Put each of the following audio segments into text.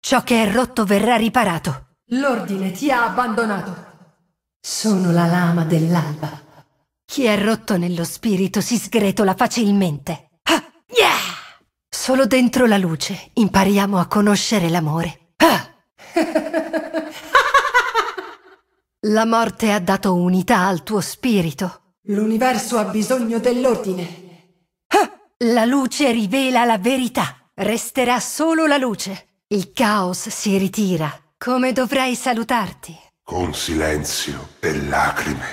Ciò che è rotto verrà riparato. L'ordine ti ha abbandonato. Sono la lama dell'alba. Chi è rotto nello spirito si sgretola facilmente. Ah, yeah! Solo dentro la luce impariamo a conoscere l'amore. Ah! la morte ha dato unità al tuo spirito. L'universo ha bisogno dell'ordine. Ah! La luce rivela la verità. Resterà solo la luce. Il caos si ritira. Come dovrei salutarti? Con silenzio e lacrime.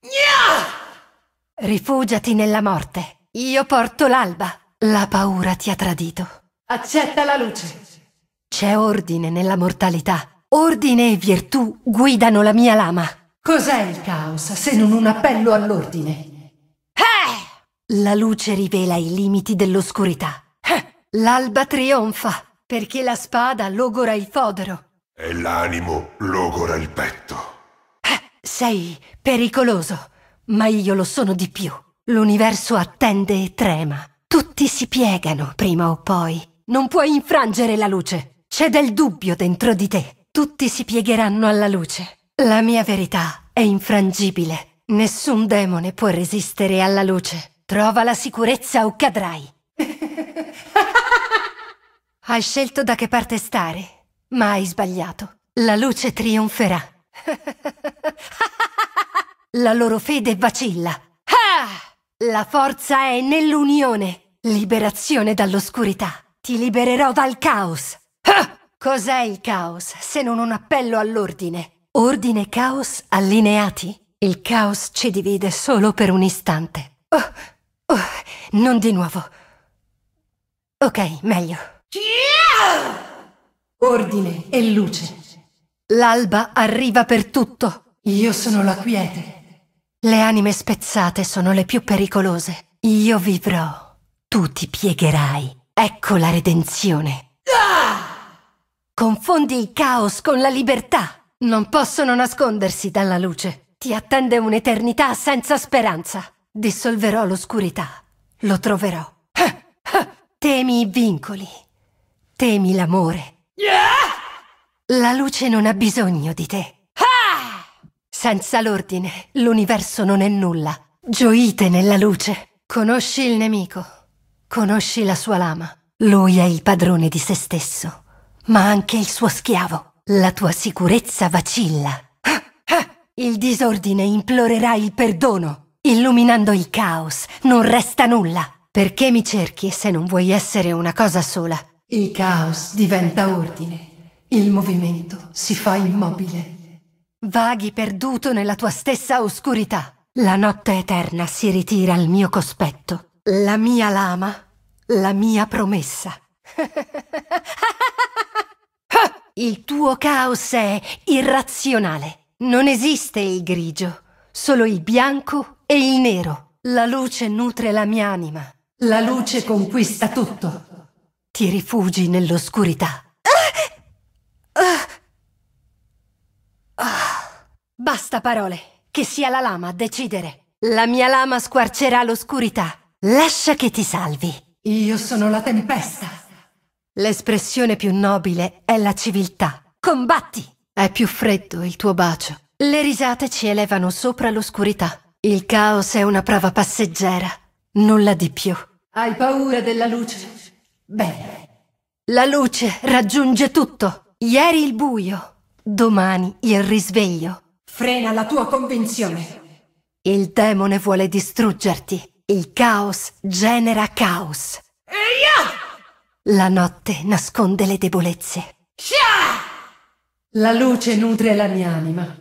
Gna! Rifugiati nella morte. Io porto l'alba. La paura ti ha tradito. Accetta la luce. C'è ordine nella mortalità. Ordine e virtù guidano la mia lama. Cos'è il caos se non un appello all'ordine? Eh! La luce rivela i limiti dell'oscurità. Eh! L'alba trionfa perché la spada logora il fodero. E l'animo logora il petto. Eh, sei pericoloso, ma io lo sono di più. L'universo attende e trema. Tutti si piegano prima o poi. Non puoi infrangere la luce. C'è del dubbio dentro di te. Tutti si piegheranno alla luce. La mia verità è infrangibile. Nessun demone può resistere alla luce. Trova la sicurezza o cadrai. Hai scelto da che parte stare, ma hai sbagliato. La luce trionferà. La loro fede vacilla. Ah! La forza è nell'unione. Liberazione dall'oscurità. Ti libererò dal caos. Ah! Cos'è il caos se non un appello all'ordine? Ordine e caos allineati. Il caos ci divide solo per un istante. Oh, oh, non di nuovo. Ok, meglio. Ordine e luce. L'alba arriva per tutto. Io sono la quiete. Le anime spezzate sono le più pericolose. Io vivrò. Tu ti piegherai. Ecco la redenzione. Confondi il caos con la libertà. Non possono nascondersi dalla luce. Ti attende un'eternità senza speranza. Dissolverò l'oscurità. Lo troverò. Temi i vincoli. Temi l'amore. La luce non ha bisogno di te. Senza l'ordine, l'universo non è nulla. Gioite nella luce. Conosci il nemico. Conosci la sua lama. Lui è il padrone di se stesso, ma anche il suo schiavo. La tua sicurezza vacilla. Ah, ah! Il disordine implorerà il perdono. Illuminando il caos, non resta nulla. Perché mi cerchi se non vuoi essere una cosa sola? Il caos diventa ordine. Il movimento si fa immobile. Vaghi perduto nella tua stessa oscurità. La notte eterna si ritira al mio cospetto. La mia lama, la mia promessa. il tuo caos è irrazionale. Non esiste il grigio, solo il bianco e il nero. La luce nutre la mia anima. La luce conquista tutto. Ti rifugi nell'oscurità. Basta parole. Che sia la lama a decidere. La mia lama squarcerà l'oscurità. Lascia che ti salvi. Io sono la tempesta. L'espressione più nobile è la civiltà. Combatti! È più freddo il tuo bacio. Le risate ci elevano sopra l'oscurità. Il caos è una prova passeggera. Nulla di più. Hai paura della luce? Bene. La luce raggiunge tutto. Ieri il buio, domani il risveglio. Frena la tua convinzione. Il demone vuole distruggerti. Il caos genera caos. Eia! La notte nasconde le debolezze. Shia! La luce nutre la mia anima.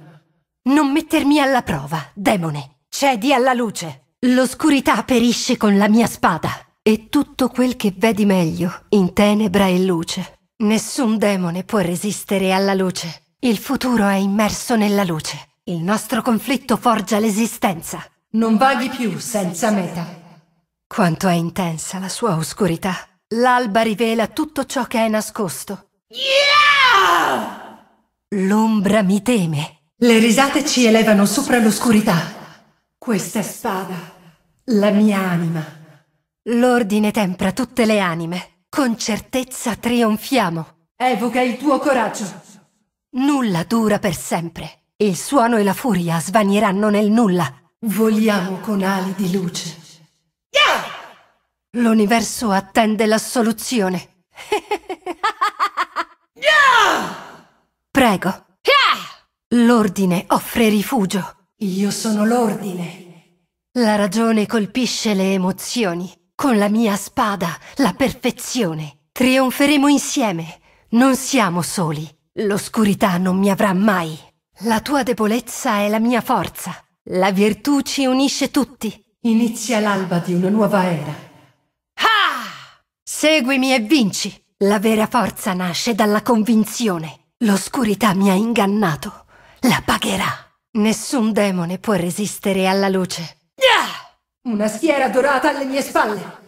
Non mettermi alla prova, demone. Cedi alla luce. L'oscurità perisce con la mia spada e tutto quel che vedi meglio in tenebra e luce. Nessun demone può resistere alla luce. Il futuro è immerso nella luce. Il nostro conflitto forgia l'esistenza. Non vaghi più senza meta. Quanto è intensa la sua oscurità. L'alba rivela tutto ciò che è nascosto. Yeah! L'ombra mi teme. Le risate ci elevano sopra l'oscurità. Questa è spada, la mia anima. L'ordine tempra tutte le anime. Con certezza trionfiamo. Evoca il tuo coraggio. Nulla dura per sempre. Il suono e la furia svaniranno nel nulla. Voliamo con ali di luce. Yeah! L'universo attende l'assoluzione. yeah! Prego. Yeah! L'ordine offre rifugio. Io sono l'ordine. La ragione colpisce le emozioni. Con la mia spada, la perfezione. Trionferemo insieme. Non siamo soli. L'oscurità non mi avrà mai. La tua debolezza è la mia forza. La virtù ci unisce tutti. Inizia l'alba di una nuova era. Ah! Seguimi e vinci. La vera forza nasce dalla convinzione. L'oscurità mi ha ingannato. La pagherà. Nessun demone può resistere alla luce. Una schiera dorata alle mie spalle.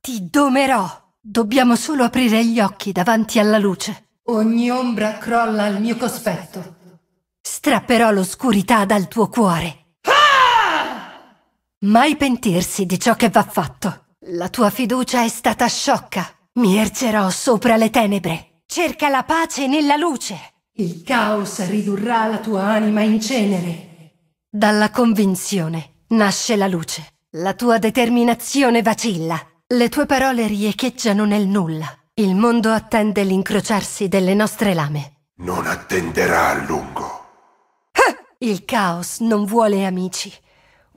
Ti domerò. Dobbiamo solo aprire gli occhi davanti alla luce. Ogni ombra crolla al mio cospetto. Strapperò l'oscurità dal tuo cuore. Ah! Mai pentirsi di ciò che va fatto. La tua fiducia è stata sciocca. Mi ergerò sopra le tenebre. Cerca la pace nella luce. Il caos ridurrà la tua anima in cenere. Dalla convinzione nasce la luce. La tua determinazione vacilla. Le tue parole riecheggiano nel nulla. Il mondo attende l'incrociarsi delle nostre lame. Non attenderà a lungo. Il caos non vuole amici.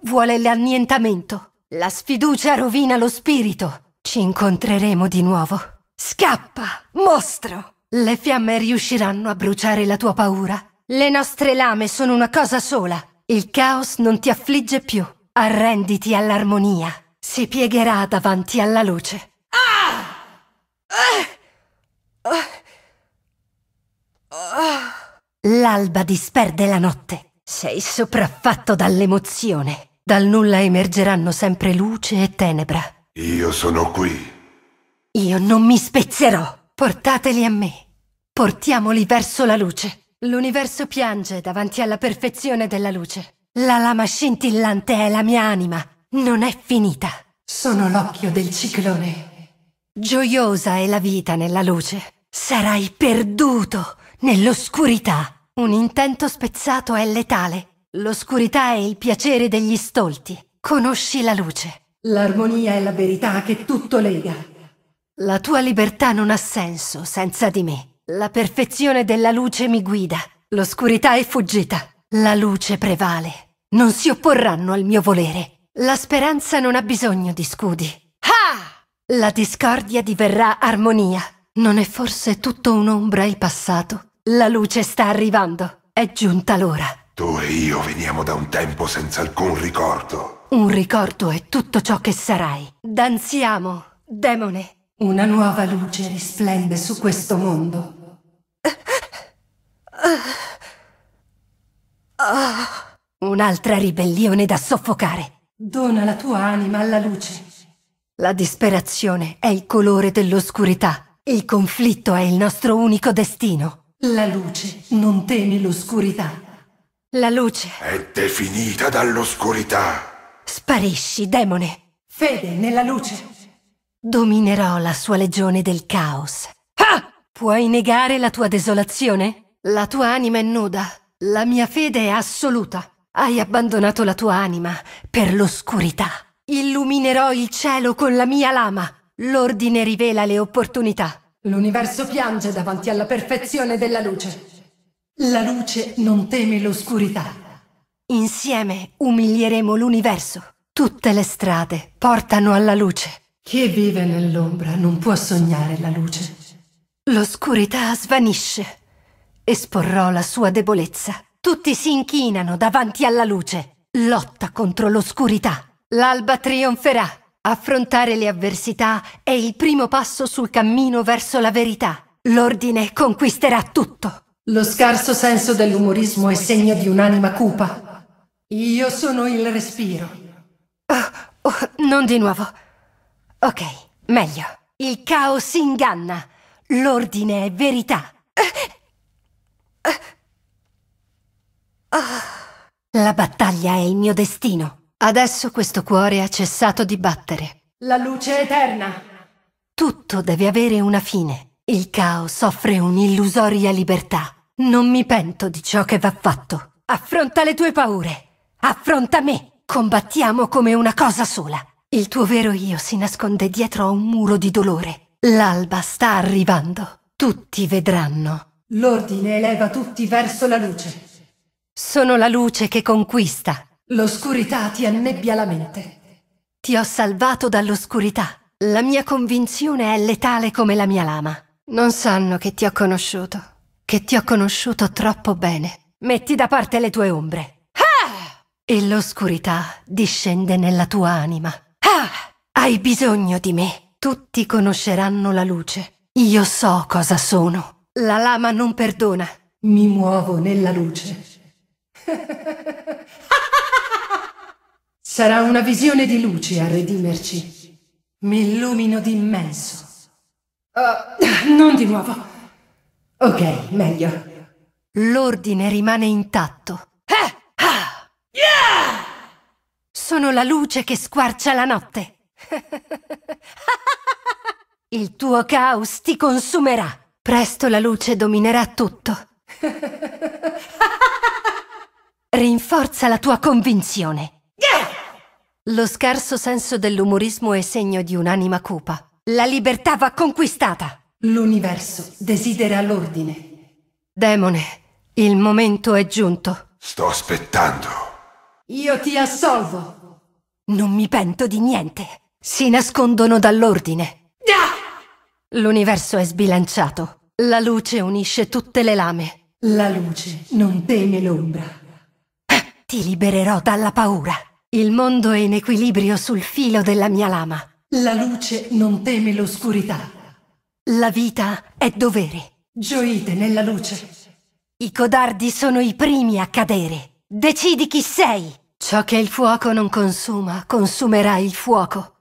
Vuole l'annientamento. La sfiducia rovina lo spirito. Ci incontreremo di nuovo. Scappa, mostro! Le fiamme riusciranno a bruciare la tua paura. Le nostre lame sono una cosa sola. Il caos non ti affligge più. Arrenditi all'armonia. Si piegherà davanti alla luce. L'alba disperde la notte. Sei sopraffatto dall'emozione. Dal nulla emergeranno sempre luce e tenebra. Io sono qui. Io non mi spezzerò. Portateli a me. Portiamoli verso la luce. L'universo piange davanti alla perfezione della luce. La lama scintillante è la mia anima, non è finita. Sono l'occhio del ciclone. Gioiosa è la vita nella luce. Sarai perduto nell'oscurità. Un intento spezzato è letale. L'oscurità è il piacere degli stolti. Conosci la luce. L'armonia è la verità che tutto lega. La tua libertà non ha senso senza di me. La perfezione della luce mi guida. L'oscurità è fuggita. La luce prevale non si opporranno al mio volere. La speranza non ha bisogno di scudi. Ha! Ah! La discordia diverrà armonia. Non è forse tutto un'ombra il passato? La luce sta arrivando. È giunta l'ora. Tu e io veniamo da un tempo senza alcun ricordo. Un ricordo è tutto ciò che sarai. Danziamo, demone. Una nuova luce risplende su questo mondo. Ah. ah! ah! Un'altra ribellione da soffocare. Dona la tua anima alla luce. La disperazione è il colore dell'oscurità. Il conflitto è il nostro unico destino. La luce non teme l'oscurità. La luce... È definita dall'oscurità. Sparisci, demone. Fede nella luce. Dominerò la sua legione del caos. Ah! Puoi negare la tua desolazione? La tua anima è nuda. La mia fede è assoluta. Hai abbandonato la tua anima per l'oscurità. Illuminerò il cielo con la mia lama. L'ordine rivela le opportunità. L'universo piange davanti alla perfezione della luce. La luce non teme l'oscurità. Insieme umilieremo l'universo. Tutte le strade portano alla luce. Chi vive nell'ombra non può sognare la luce. L'oscurità svanisce. Esporrò la sua debolezza. Tutti si inchinano davanti alla luce. Lotta contro l'oscurità. L'alba trionferà. Affrontare le avversità è il primo passo sul cammino verso la verità. L'ordine conquisterà tutto. Lo scarso senso dell'umorismo è segno di un'anima cupa. Io sono il respiro. Oh, oh, non di nuovo. Ok, meglio. Il caos inganna. L'ordine è verità. Eh, Oh, la battaglia è il mio destino. Adesso questo cuore ha cessato di battere. La luce eterna. Tutto deve avere una fine. Il caos offre un'illusoria libertà. Non mi pento di ciò che va fatto. Affronta le tue paure. Affronta me. Combattiamo come una cosa sola. Il tuo vero io si nasconde dietro a un muro di dolore. L'alba sta arrivando. Tutti vedranno. L'ordine eleva tutti verso la luce. Sono la luce che conquista. L'oscurità ti annebbia la mente. Ti ho salvato dall'oscurità. La mia convinzione è letale come la mia lama. Non sanno che ti ho conosciuto. Che ti ho conosciuto troppo bene. Metti da parte le tue ombre. Ah! E l'oscurità discende nella tua anima. Ah! Hai bisogno di me. Tutti conosceranno la luce. Io so cosa sono. La lama non perdona. Mi muovo nella luce. Sarà una visione di luce a redimerci. Mi illumino d'immenso. Uh, non di nuovo. Ok, meglio. L'ordine rimane intatto. Eh, ah. Sono la luce che squarcia la notte. Il tuo caos ti consumerà. Presto la luce dominerà tutto. Rinforza la tua convinzione. Lo scarso senso dell'umorismo è segno di un'anima cupa. La libertà va conquistata. L'universo desidera l'ordine. Demone, il momento è giunto. Sto aspettando. Io ti assolvo. Non mi pento di niente. Si nascondono dall'ordine. L'universo è sbilanciato. La luce unisce tutte le lame. La luce non teme l'ombra. Ti libererò dalla paura. Il mondo è in equilibrio sul filo della mia lama. La luce non teme l'oscurità. La vita è dovere. Gioite nella luce. I codardi sono i primi a cadere. Decidi chi sei. Ciò che il fuoco non consuma, consumerà il fuoco.